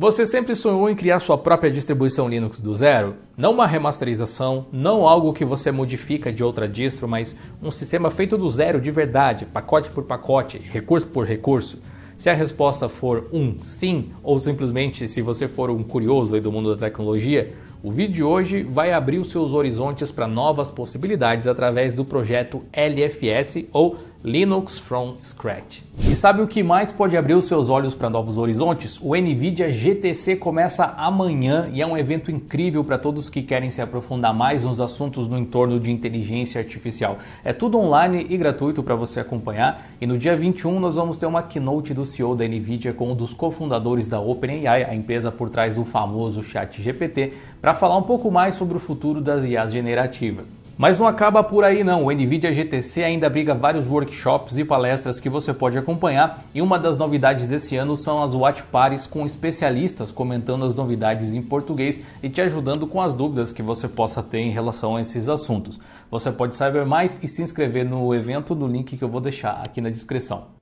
Você sempre sonhou em criar sua própria distribuição Linux do zero? Não uma remasterização, não algo que você modifica de outra distro, mas um sistema feito do zero de verdade, pacote por pacote, recurso por recurso? Se a resposta for um sim, ou simplesmente se você for um curioso do mundo da tecnologia, o vídeo de hoje vai abrir os seus horizontes para novas possibilidades através do projeto LFS ou Linux from Scratch. E sabe o que mais pode abrir os seus olhos para novos horizontes? O NVIDIA GTC começa amanhã e é um evento incrível para todos que querem se aprofundar mais nos assuntos no entorno de inteligência artificial. É tudo online e gratuito para você acompanhar. E no dia 21 nós vamos ter uma keynote do CEO da NVIDIA com um dos cofundadores da OpenAI, a empresa por trás do famoso ChatGPT, para falar um pouco mais sobre o futuro das IAs generativas. Mas não acaba por aí não. O NVIDIA GTC ainda abriga vários workshops e palestras que você pode acompanhar. E uma das novidades desse ano são as Watch Parties com especialistas comentando as novidades em português e te ajudando com as dúvidas que você possa ter em relação a esses assuntos. Você pode saber mais e se inscrever no evento no link que eu vou deixar aqui na descrição.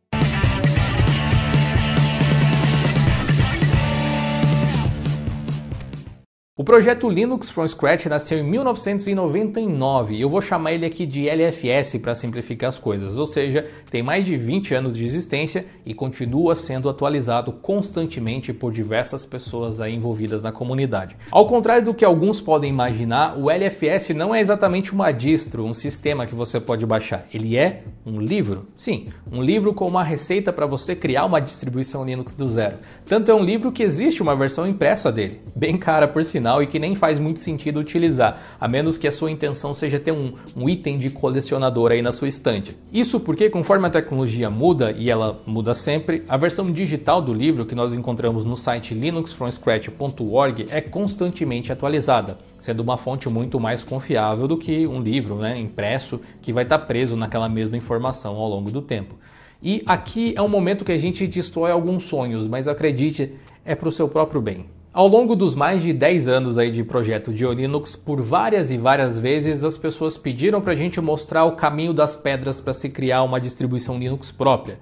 projeto Linux from Scratch nasceu em 1999 e eu vou chamar ele aqui de LFS para simplificar as coisas, ou seja, tem mais de 20 anos de existência e continua sendo atualizado constantemente por diversas pessoas envolvidas na comunidade. Ao contrário do que alguns podem imaginar, o LFS não é exatamente uma distro, um sistema que você pode baixar, ele é um livro. Sim, um livro com uma receita para você criar uma distribuição Linux do zero. Tanto é um livro que existe uma versão impressa dele, bem cara por sinal e que nem faz muito sentido utilizar, a menos que a sua intenção seja ter um, um item de colecionador aí na sua estante. Isso porque, conforme a tecnologia muda, e ela muda sempre, a versão digital do livro que nós encontramos no site linuxfromscratch.org é constantemente atualizada, sendo uma fonte muito mais confiável do que um livro né, impresso que vai estar preso naquela mesma informação ao longo do tempo. E aqui é um momento que a gente destrói alguns sonhos, mas acredite, é para o seu próprio bem. Ao longo dos mais de 10 anos aí de projeto de Linux, por várias e várias vezes as pessoas pediram para a gente mostrar o caminho das pedras para se criar uma distribuição Linux própria.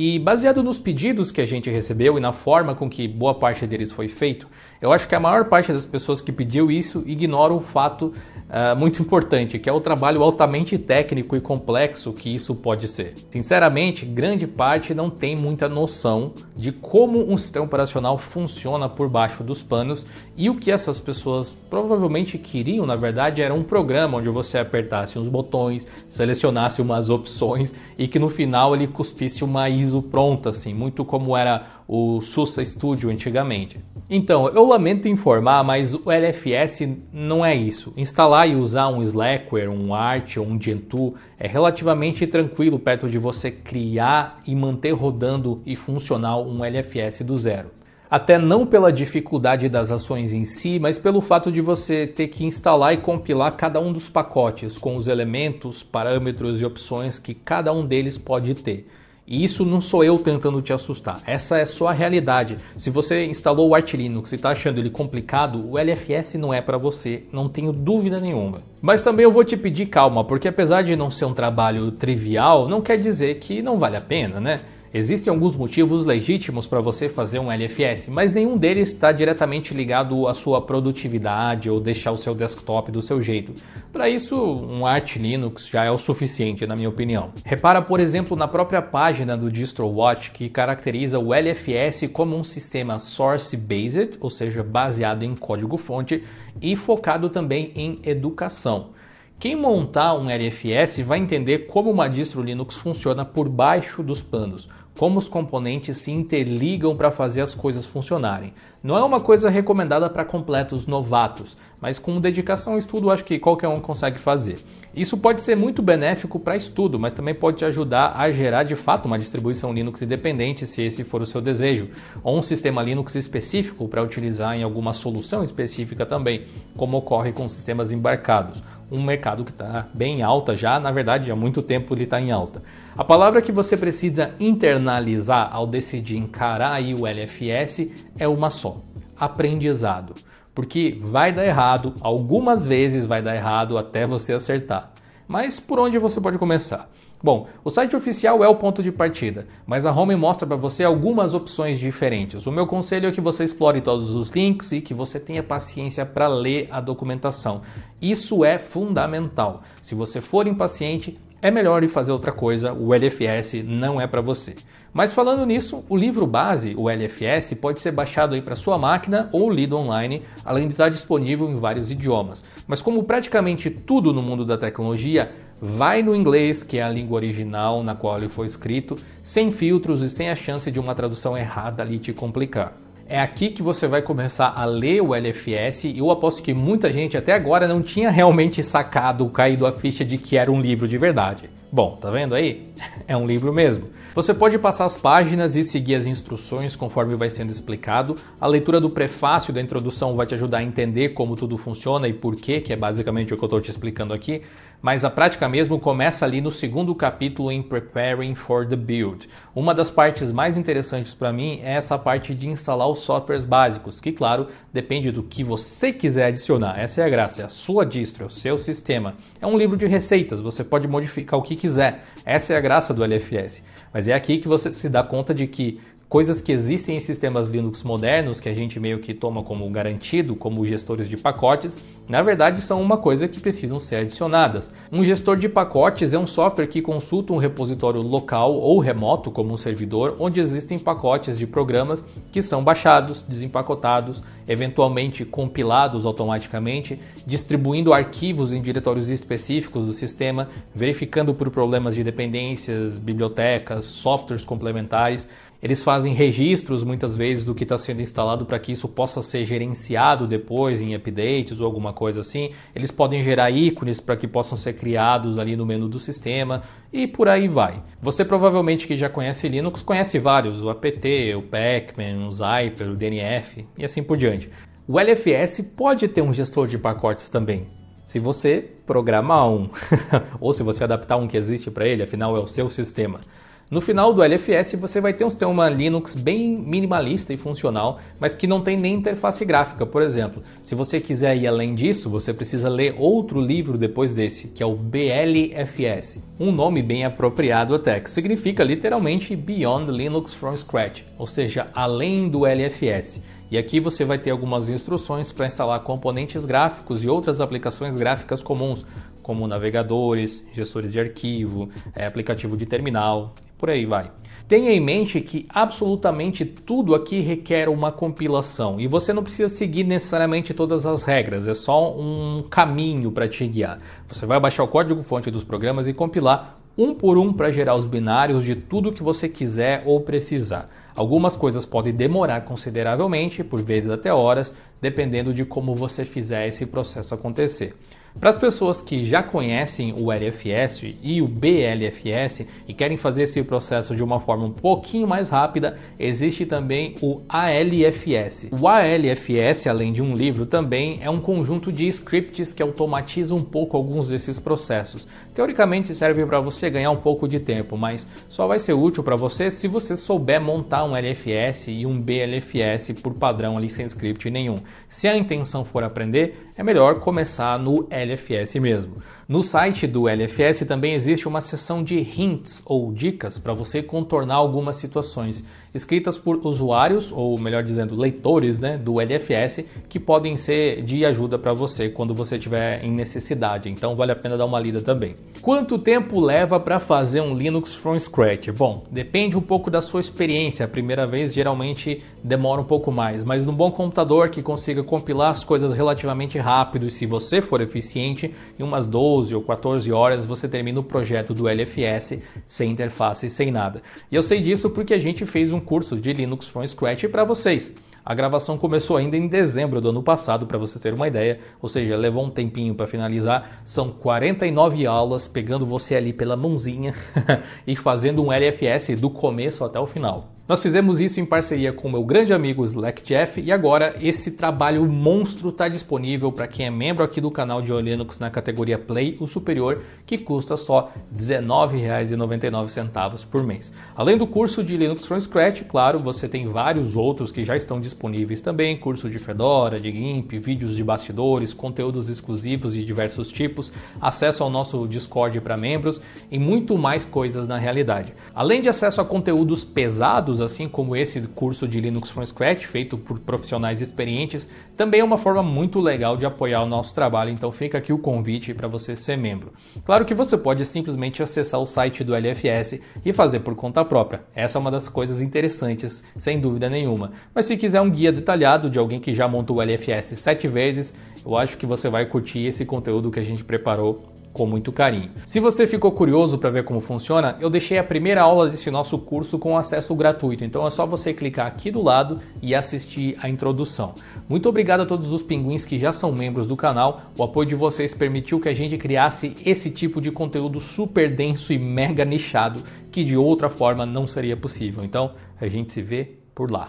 E baseado nos pedidos que a gente recebeu e na forma com que boa parte deles foi feito, eu acho que a maior parte das pessoas que pediu isso ignora um fato uh, muito importante, que é o trabalho altamente técnico e complexo que isso pode ser. Sinceramente, grande parte não tem muita noção de como um sistema operacional funciona por baixo dos panos e o que essas pessoas provavelmente queriam, na verdade, era um programa onde você apertasse uns botões, selecionasse umas opções e que no final ele cuspisse uma ISO ISO pronta, assim, muito como era o Susa Studio antigamente. Então, eu lamento informar, mas o LFS não é isso. Instalar e usar um Slackware, um Arch ou um Gentoo é relativamente tranquilo perto de você criar e manter rodando e funcional um LFS do zero. Até não pela dificuldade das ações em si, mas pelo fato de você ter que instalar e compilar cada um dos pacotes com os elementos, parâmetros e opções que cada um deles pode ter. E isso não sou eu tentando te assustar, essa é só a realidade. Se você instalou o Arch Linux e está achando ele complicado, o LFS não é para você, não tenho dúvida nenhuma. Mas também eu vou te pedir calma, porque apesar de não ser um trabalho trivial, não quer dizer que não vale a pena, né? Existem alguns motivos legítimos para você fazer um LFS, mas nenhum deles está diretamente ligado à sua produtividade ou deixar o seu desktop do seu jeito. Para isso, um Arch Linux já é o suficiente, na minha opinião. Repara, por exemplo, na própria página do DistroWatch que caracteriza o LFS como um sistema source-based, ou seja, baseado em código-fonte e focado também em educação. Quem montar um LFS vai entender como uma distro Linux funciona por baixo dos panos, como os componentes se interligam para fazer as coisas funcionarem. Não é uma coisa recomendada para completos novatos, mas com dedicação e estudo acho que qualquer um consegue fazer. Isso pode ser muito benéfico para estudo, mas também pode te ajudar a gerar de fato uma distribuição Linux independente, se esse for o seu desejo, ou um sistema Linux específico para utilizar em alguma solução específica também, como ocorre com sistemas embarcados um mercado que está bem alta já, na verdade, há muito tempo ele está em alta. A palavra que você precisa internalizar ao decidir encarar o LFS é uma só: aprendizado. Porque vai dar errado, algumas vezes vai dar errado até você acertar. Mas por onde você pode começar? Bom, o site oficial é o ponto de partida, mas a Home mostra para você algumas opções diferentes. O meu conselho é que você explore todos os links e que você tenha paciência para ler a documentação. Isso é fundamental. Se você for impaciente, é melhor ir fazer outra coisa, o LFS não é para você. Mas falando nisso, o livro base, o LFS, pode ser baixado aí para sua máquina ou lido online, além de estar disponível em vários idiomas. Mas como praticamente tudo no mundo da tecnologia, Vai no inglês, que é a língua original na qual ele foi escrito, sem filtros e sem a chance de uma tradução errada ali te complicar. É aqui que você vai começar a ler o LFS e eu aposto que muita gente até agora não tinha realmente sacado, caído a ficha de que era um livro de verdade. Bom, tá vendo aí? É um livro mesmo. Você pode passar as páginas e seguir as instruções conforme vai sendo explicado. A leitura do prefácio da introdução vai te ajudar a entender como tudo funciona e por que, que é basicamente o que eu estou te explicando aqui mas a prática mesmo começa ali no segundo capítulo em Preparing for the Build. Uma das partes mais interessantes para mim é essa parte de instalar os softwares básicos, que claro, depende do que você quiser adicionar. Essa é a graça, é a sua distro, é o seu sistema. É um livro de receitas, você pode modificar o que quiser. Essa é a graça do LFS. Mas é aqui que você se dá conta de que coisas que existem em sistemas Linux modernos, que a gente meio que toma como garantido, como gestores de pacotes, na verdade são uma coisa que precisam ser adicionadas. Um gestor de pacotes é um software que consulta um repositório local ou remoto, como um servidor, onde existem pacotes de programas que são baixados, desempacotados, eventualmente compilados automaticamente, distribuindo arquivos em diretórios específicos do sistema, verificando por problemas de dependências, bibliotecas, softwares complementares. Eles fazem registros muitas vezes do que está sendo instalado para que isso possa ser gerenciado depois em updates ou alguma coisa assim. Eles podem gerar ícones para que possam ser criados ali no menu do sistema e por aí vai. Você provavelmente que já conhece Linux conhece vários: o apt, o pacman, o Zyper, o DNF e assim por diante. O LFS pode ter um gestor de pacotes também, se você programar um, ou se você adaptar um que existe para ele, afinal é o seu sistema. No final do LFS você vai ter um sistema Linux bem minimalista e funcional, mas que não tem nem interface gráfica, por exemplo. Se você quiser ir além disso, você precisa ler outro livro depois desse, que é o BLFS, um nome bem apropriado até, que significa literalmente Beyond Linux from Scratch, ou seja, além do LFS. E aqui você vai ter algumas instruções para instalar componentes gráficos e outras aplicações gráficas comuns, como navegadores, gestores de arquivo, é, aplicativo de terminal, por aí vai. Tenha em mente que absolutamente tudo aqui requer uma compilação e você não precisa seguir necessariamente todas as regras, é só um caminho para te guiar. Você vai baixar o código-fonte dos programas e compilar um por um para gerar os binários de tudo que você quiser ou precisar. Algumas coisas podem demorar consideravelmente, por vezes até horas, dependendo de como você fizer esse processo acontecer. Para as pessoas que já conhecem o LFS e o BLFS e querem fazer esse processo de uma forma um pouquinho mais rápida, existe também o ALFS. O ALFS, além de um livro, também é um conjunto de scripts que automatiza um pouco alguns desses processos. Teoricamente serve para você ganhar um pouco de tempo, mas só vai ser útil para você se você souber montar um LFS e um BLFS por padrão ali sem script nenhum. Se a intenção for aprender, é melhor começar no LFS mesmo. No site do LFS também existe uma seção de hints ou dicas para você contornar algumas situações, escritas por usuários, ou melhor dizendo, leitores né, do LFS, que podem ser de ajuda para você quando você estiver em necessidade. Então vale a pena dar uma lida também. Quanto tempo leva para fazer um Linux from scratch? Bom, depende um pouco da sua experiência. A primeira vez geralmente demora um pouco mais, mas num bom computador que consiga compilar as coisas relativamente rápido e se você for eficiente, em umas 12 ou 14 horas você termina o projeto do LFS sem interface e sem nada. E eu sei disso porque a gente fez um curso de Linux from scratch para vocês. A gravação começou ainda em dezembro do ano passado, para você ter uma ideia, ou seja, levou um tempinho para finalizar. São 49 aulas pegando você ali pela mãozinha e fazendo um LFS do começo até o final. Nós fizemos isso em parceria com meu grande amigo Slack Jeff e agora esse trabalho monstro está disponível para quem é membro aqui do canal de Linux na categoria Play, o superior, que custa só R$19,99 por mês. Além do curso de Linux from Scratch, claro, você tem vários outros que já estão disponíveis também, curso de Fedora, de GIMP, vídeos de bastidores, conteúdos exclusivos de diversos tipos, acesso ao nosso Discord para membros e muito mais coisas na realidade. Além de acesso a conteúdos pesados, assim como esse curso de Linux from Scratch, feito por profissionais experientes, também é uma forma muito legal de apoiar o nosso trabalho, então fica aqui o convite para você ser membro. Claro que você pode simplesmente acessar o site do LFS e fazer por conta própria. Essa é uma das coisas interessantes, sem dúvida nenhuma. Mas se quiser um guia detalhado de alguém que já montou o LFS sete vezes, eu acho que você vai curtir esse conteúdo que a gente preparou com muito carinho. Se você ficou curioso para ver como funciona, eu deixei a primeira aula desse nosso curso com acesso gratuito, então é só você clicar aqui do lado e assistir a introdução. Muito obrigado a todos os pinguins que já são membros do canal, o apoio de vocês permitiu que a gente criasse esse tipo de conteúdo super denso e mega nichado que de outra forma não seria possível. Então a gente se vê por lá.